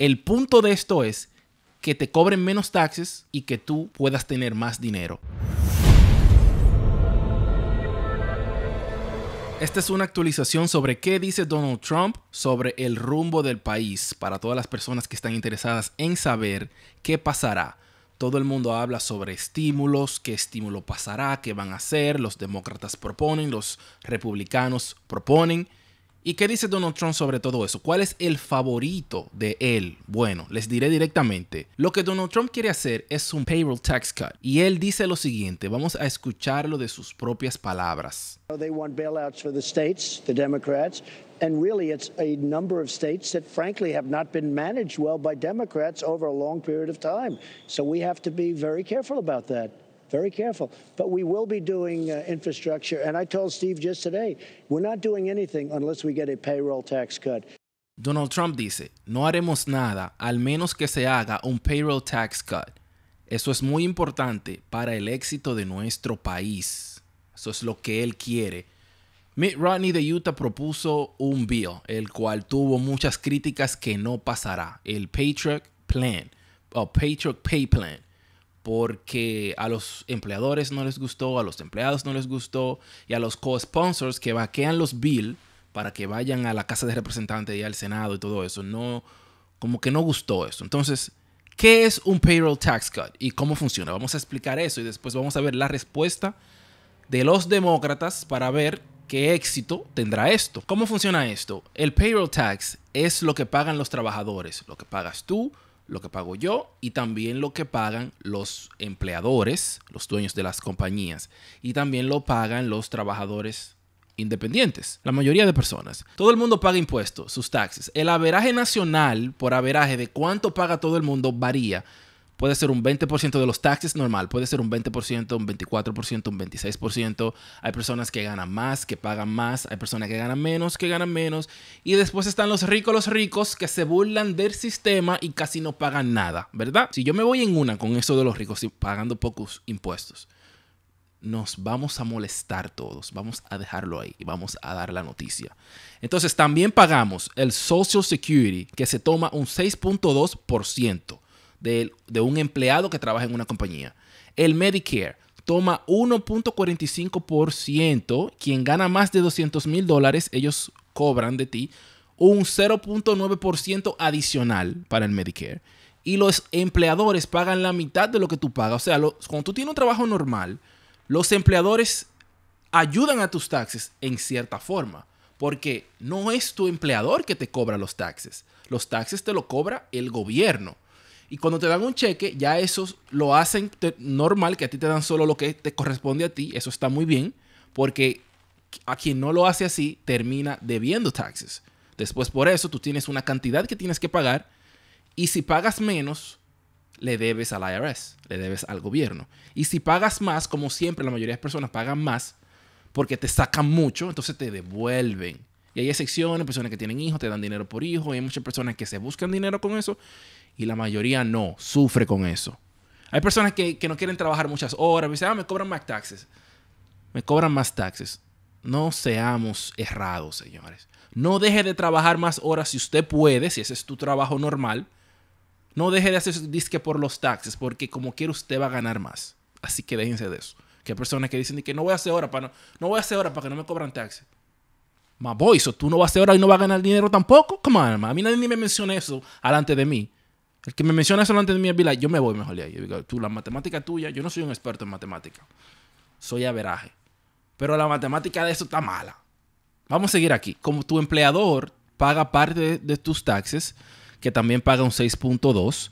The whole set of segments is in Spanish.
El punto de esto es que te cobren menos taxes y que tú puedas tener más dinero. Esta es una actualización sobre qué dice Donald Trump sobre el rumbo del país para todas las personas que están interesadas en saber qué pasará. Todo el mundo habla sobre estímulos, qué estímulo pasará, qué van a hacer, los demócratas proponen, los republicanos proponen. ¿Y qué dice Donald Trump sobre todo eso? ¿Cuál es el favorito de él? Bueno, les diré directamente. Lo que Donald Trump quiere hacer es un payroll tax cut. Y él dice lo siguiente, vamos a escucharlo de sus propias palabras. They want bailouts for the states, the Democrats, and really it's a number of states that frankly have not been managed well by Democrats over a long period of time. So we have to be very careful about that very careful. But we will be doing uh, infrastructure. And I told Steve just today, Donald Trump dice, no haremos nada al menos que se haga un payroll tax cut. Eso es muy importante para el éxito de nuestro país. Eso es lo que él quiere. Mitt Romney de Utah propuso un bill, el cual tuvo muchas críticas que no pasará, el Patriot Plan, o Patriot Pay Plan porque a los empleadores no les gustó, a los empleados no les gustó y a los co-sponsors que vaquean los bill para que vayan a la Casa de Representantes y al Senado y todo eso, no como que no gustó eso. Entonces, ¿qué es un payroll tax cut y cómo funciona? Vamos a explicar eso y después vamos a ver la respuesta de los demócratas para ver qué éxito tendrá esto. ¿Cómo funciona esto? El payroll tax es lo que pagan los trabajadores, lo que pagas tú, lo que pago yo y también lo que pagan los empleadores, los dueños de las compañías y también lo pagan los trabajadores independientes, la mayoría de personas. Todo el mundo paga impuestos, sus taxes. El averaje nacional por averaje de cuánto paga todo el mundo varía Puede ser un 20% de los taxes normal, puede ser un 20%, un 24%, un 26%. Hay personas que ganan más, que pagan más, hay personas que ganan menos, que ganan menos. Y después están los ricos, los ricos que se burlan del sistema y casi no pagan nada, ¿verdad? Si yo me voy en una con eso de los ricos pagando pocos impuestos, nos vamos a molestar todos, vamos a dejarlo ahí y vamos a dar la noticia. Entonces también pagamos el Social Security que se toma un 6.2% de, un empleado que trabaja en una compañía. El Medicare toma 1.45%, quien gana más de 200 mil dólares, ellos cobran de ti un 0.9% adicional para el Medicare. Y los empleadores pagan la mitad de lo que tú pagas. O sea, cuando tú tienes un trabajo normal, los empleadores ayudan a tus taxes en cierta forma. Porque no es tu empleador que te cobra los taxes. Los taxes te lo cobra el gobierno. Y cuando te dan un cheque, ya eso lo hacen normal, que a ti te dan solo lo que te corresponde a ti. Eso está muy bien, porque a quien no lo hace así termina debiendo taxes. Después por eso tú tienes una cantidad que tienes que pagar y si pagas menos, le debes al IRS, le debes al gobierno. Y si pagas más, como siempre la mayoría de personas pagan más porque te sacan mucho, entonces te devuelven y hay excepciones, personas que tienen hijos, te dan dinero por hijo, y hay muchas personas que se buscan dinero con eso y la mayoría no, sufre con eso. Hay personas que, no quieren trabajar muchas horas, me dicen, ah, me cobran más taxes, me cobran más taxes. No seamos errados, señores. No deje de trabajar más horas si usted puede, si ese es tu trabajo normal. No deje de hacer disque por los taxes, porque como quiera usted va a ganar más. Así que déjense de eso. Que hay personas que dicen que no voy a hacer hora para no, no voy a hacer hora para que no me cobran taxes my boy, tú no vas a hacer ahora y no vas a ganar dinero tampoco. Come A mí nadie me menciona eso delante de mí. El que me menciona eso delante de mí es yo me voy mejor tú, la matemática tuya, yo no soy un experto en matemática. Soy averaje. Pero la matemática de eso está mala. Vamos a seguir aquí. Como tu empleador paga parte de tus taxes, que también paga un 6.2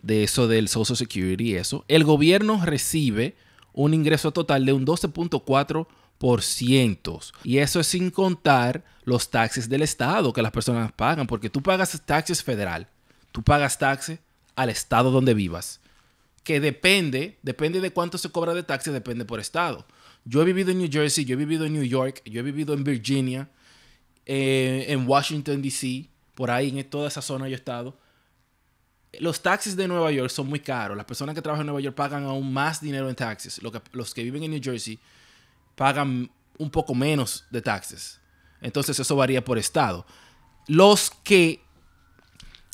de eso del Social Security y eso, el gobierno recibe un ingreso total de un 12.4 por cientos. Y eso es sin contar los taxes del Estado que las personas pagan, porque tú pagas taxes federal, tú pagas taxes al Estado donde vivas, que depende, depende de cuánto se cobra de taxes, depende por Estado. Yo he vivido en New Jersey, yo he vivido en New York, yo he vivido en Virginia, eh, en Washington, D.C., por ahí, en toda esa zona yo he estado. Los taxis de Nueva York son muy caros. Las personas que trabajan en Nueva York pagan aún más dinero en taxis. que, los que viven en New Jersey pagan un poco menos de taxes. Entonces eso varía por estado. Los que...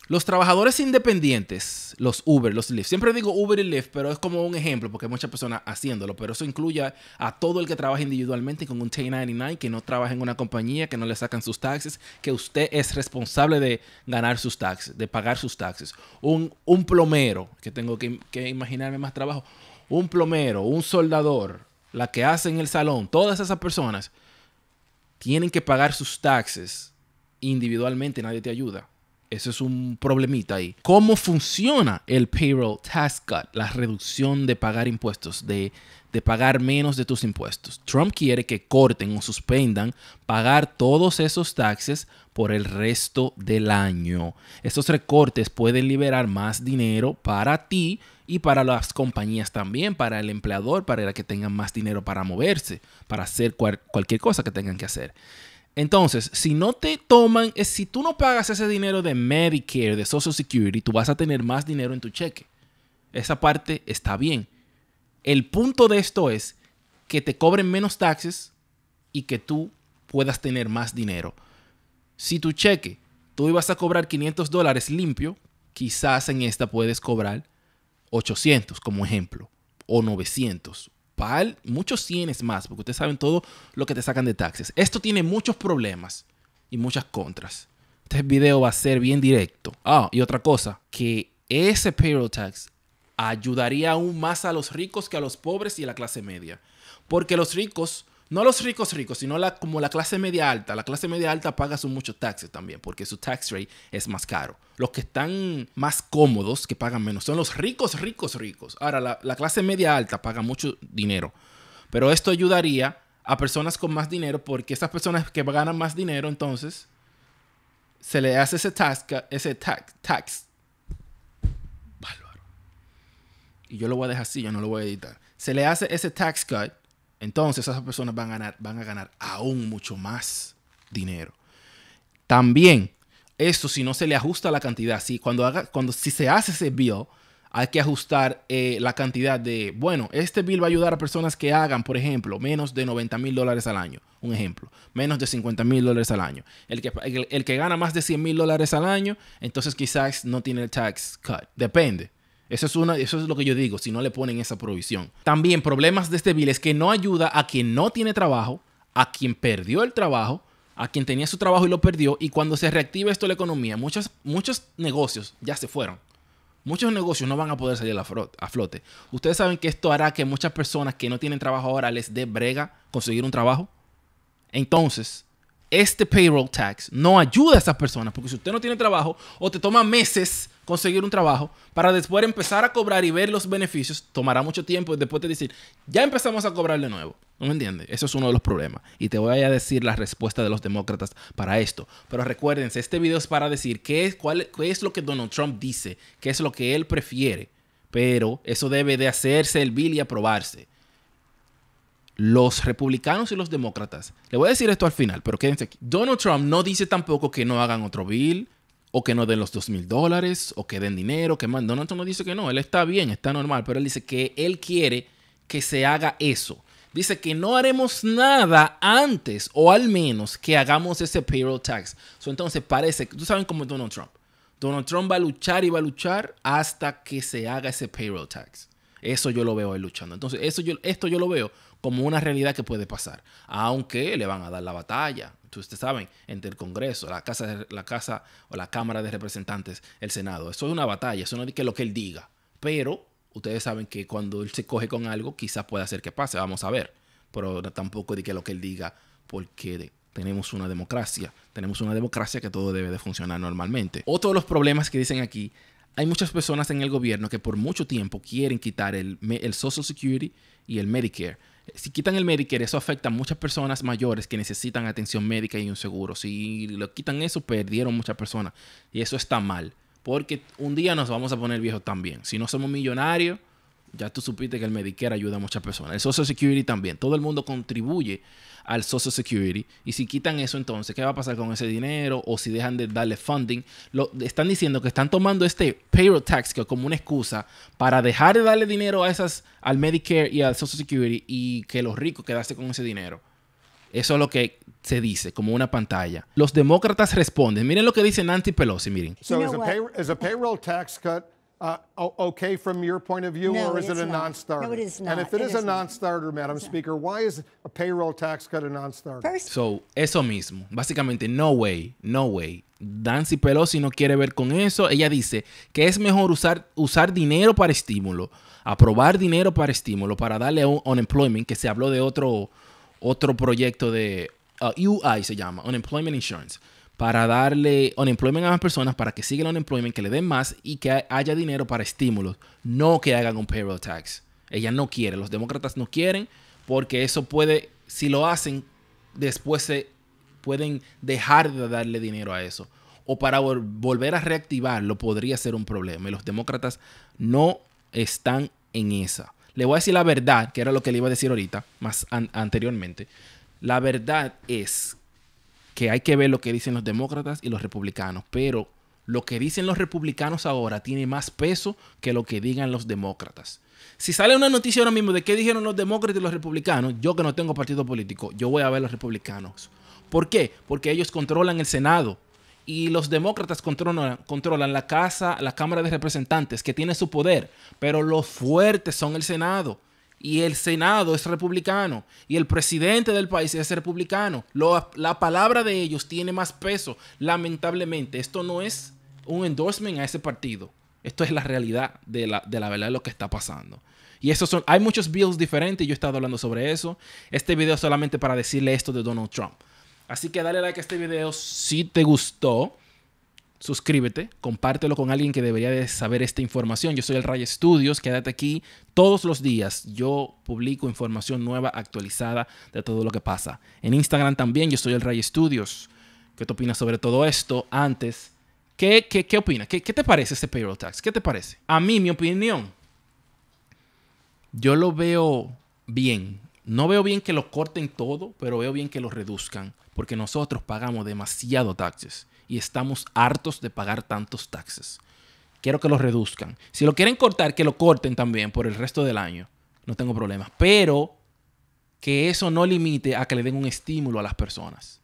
Los trabajadores independientes, los Uber, los Lyft, siempre digo Uber y Lyft, pero es como un ejemplo porque hay muchas personas haciéndolo, pero eso incluye a todo el que trabaja individualmente con un 1099, 99 que no trabaja en una compañía, que no le sacan sus taxes, que usted es responsable de ganar sus taxes, de pagar sus taxes. Un, plomero, que tengo que, que imaginarme más trabajo, un plomero, un soldador, la que hace en el salón, todas esas personas tienen que pagar sus taxes individualmente, nadie te ayuda. Eso es un problemita ahí. ¿Cómo funciona el payroll tax cut, la reducción de pagar impuestos de, de pagar menos de tus impuestos. Trump quiere que corten o suspendan pagar todos esos taxes por el resto del año. Estos recortes pueden liberar más dinero para ti y para las compañías también, para el empleador, para que tengan más dinero para moverse, para hacer cualquier cosa que tengan que hacer. Entonces, si no te toman, si tú no pagas ese dinero de Medicare, de Social Security, tú vas a tener más dinero en tu cheque. Esa parte está bien. El punto de esto es que te cobren menos taxes y que tú puedas tener más dinero. Si tu cheque, tú ibas a cobrar 500 dólares limpio, quizás en esta puedes cobrar 800 como ejemplo, o 900, PAL, muchos cienes más, porque ustedes saben todo lo que te sacan de taxes. Esto tiene muchos problemas y muchas contras. Este video va a ser bien directo. Ah, y otra cosa, que ese payroll tax ayudaría aún más a los ricos que a los pobres y a la clase media. Porque los ricos, no los ricos ricos, sino la, como la clase media alta, la clase media alta paga su muchos taxes también, porque su tax rate es más caro. Los que están más cómodos, que pagan menos, son los ricos ricos ricos. Ahora, la, clase media alta paga mucho dinero, pero esto ayudaría a personas con más dinero, porque esas personas que ganan más dinero, entonces, se le hace ese tax, ese tax y yo lo voy a dejar así, yo no lo voy a editar. Se le hace ese tax cut, entonces esas personas van a ganar, van a ganar aún mucho más dinero. También, esto si no se le ajusta la cantidad, si, cuando haga, cuando, si se hace ese bill, hay que ajustar eh, la cantidad de, bueno, este bill va a ayudar a personas que hagan, por ejemplo, menos de 90 mil dólares al año, un ejemplo, menos de 50 mil dólares al año. El que, el, el que gana más de 100 mil dólares al año, entonces quizás no tiene el tax cut, depende. Eso es, una, eso es lo que yo digo, si no le ponen esa provisión. También problemas de este bill es que no ayuda a quien no tiene trabajo, a quien perdió el trabajo, a quien tenía su trabajo y lo perdió, y cuando se reactive esto la economía, muchos, muchos negocios ya se fueron. Muchos negocios no van a poder salir a flote. Ustedes saben que esto hará que muchas personas que no tienen trabajo ahora les dé brega conseguir un trabajo. Entonces, este payroll tax no ayuda a esas personas, porque si usted no tiene trabajo o te toma meses conseguir un trabajo para después empezar a cobrar y ver los beneficios, tomará mucho tiempo y después te decir, ya empezamos a cobrar de nuevo. ¿No me entiendes? Eso es uno de los problemas. Y te voy a decir la respuesta de los demócratas para esto. Pero recuérdense, este video es para decir qué es, cuál, qué es lo que Donald Trump dice, qué es lo que él prefiere. Pero eso debe de hacerse el bill y aprobarse los republicanos y los demócratas. Le voy a decir esto al final, pero quédense aquí. Donald Trump no dice tampoco que no hagan otro bill, o que no den los dos mil dólares, o que den dinero, que más Donald Trump no dice que no, él está bien, está normal, pero él dice que él quiere que se haga eso. Dice que no haremos nada antes, o al menos que hagamos ese payroll tax. entonces parece, tú saben cómo es Donald Trump. Donald Trump va a luchar y va a luchar hasta que se haga ese payroll tax. Eso yo lo veo él luchando. Entonces, eso yo, esto yo lo veo como una realidad que puede pasar, aunque le van a dar la batalla. Ustedes saben, entre el Congreso, la casa, la casa o la Cámara de Representantes, el Senado, eso es una batalla, eso no es que lo que él diga, pero ustedes saben que cuando él se coge con algo, quizás pueda hacer que pase, vamos a ver, pero tampoco es que lo que él diga, porque tenemos una democracia, tenemos una democracia que todo debe de funcionar normalmente. Otro de los problemas que dicen aquí hay muchas personas en el gobierno que por mucho tiempo quieren quitar el, el, Social Security y el Medicare. Si quitan el Medicare, eso afecta a muchas personas mayores que necesitan atención médica y un seguro. Si lo quitan eso, perdieron muchas personas. Y eso está mal. Porque un día nos vamos a poner viejos también. Si no somos millonarios, ya tú supiste que el Medicare ayuda a muchas personas. El Social Security también. Todo el mundo contribuye al Social Security. Y si quitan eso, entonces, ¿qué va a pasar con ese dinero? O si dejan de darle funding. Lo, están diciendo que están tomando este payroll tax como una excusa para dejar de darle dinero a esas, al Medicare y al Social Security y que los ricos quedarse con ese dinero. Eso es lo que se dice, como una pantalla. Los demócratas responden. Miren lo que dice Nancy Pelosi, miren. So, payroll tax cut uh, okay from your point of view, or is it, a non-starter? No, And if it, is, a non-starter, Madam Speaker, why is a payroll tax cut a non-starter? So, eso mismo. Básicamente, no way, no way. Nancy Pelosi no quiere ver con eso. Ella dice que es mejor usar, usar dinero para estímulo, aprobar dinero para estímulo, para darle un unemployment, que se habló de otro, otro proyecto de UI, uh, se llama, Unemployment Insurance para darle unemployment a las personas, para que sigan el unemployment, que le den más y que haya dinero para estímulos, no que hagan un payroll tax. Ella no quiere, los demócratas no quieren, porque eso puede, si lo hacen, después se pueden dejar de darle dinero a eso. O para volver a reactivarlo podría ser un problema. Y los demócratas no están en esa. Le voy a decir la verdad, que era lo que le iba a decir ahorita, más anteriormente. La verdad es que hay que ver lo que dicen los demócratas y los republicanos, pero lo que dicen los republicanos ahora tiene más peso que lo que digan los demócratas. Si sale una noticia ahora mismo de qué dijeron los demócratas y los republicanos, yo que no tengo partido político, yo voy a ver a los republicanos. ¿Por qué? Porque ellos controlan el Senado y los demócratas controlan, controlan la casa, la Cámara de Representantes, que tiene su poder, pero los fuertes son el Senado y el Senado es republicano y el presidente del país es republicano. la palabra de ellos tiene más peso, lamentablemente. Esto no es un endorsement a ese partido. Esto es la realidad de la, de la verdad de lo que está pasando. Y esos son, hay muchos bills diferentes, yo he estado hablando sobre eso. Este video solamente para decirle esto de Donald Trump. Así que dale like a este video si te gustó suscríbete, compártelo con alguien que debería de saber esta información. Yo soy el Ray Studios, quédate aquí todos los días. Yo publico información nueva, actualizada de todo lo que pasa. En Instagram también, yo soy el Ray Studios. ¿Qué te opinas sobre todo esto? Antes, ¿qué, qué, qué opinas? ¿Qué, ¿Qué te parece este payroll tax? ¿Qué te parece? A mí, mi opinión, yo lo veo bien. No veo bien que lo corten todo, pero veo bien que lo reduzcan porque nosotros pagamos demasiado taxes y estamos hartos de pagar tantos taxes. Quiero que los reduzcan. Si lo quieren cortar, que lo corten también por el resto del año. No tengo problemas. Pero que eso no limite a que le den un estímulo a las personas.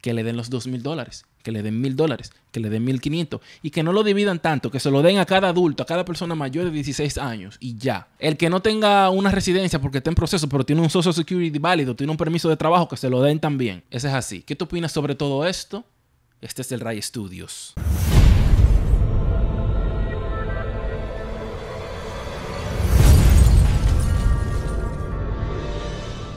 Que le den los dos mil dólares que le den mil dólares, que le den mil quinientos y que no lo dividan tanto, que se lo den a cada adulto, a cada persona mayor de 16 años y ya. El que no tenga una residencia porque está en proceso, pero tiene un Social Security válido, tiene un permiso de trabajo, que se lo den también. Ese es así. ¿Qué tú opinas sobre todo esto? Este es el Ray Studios.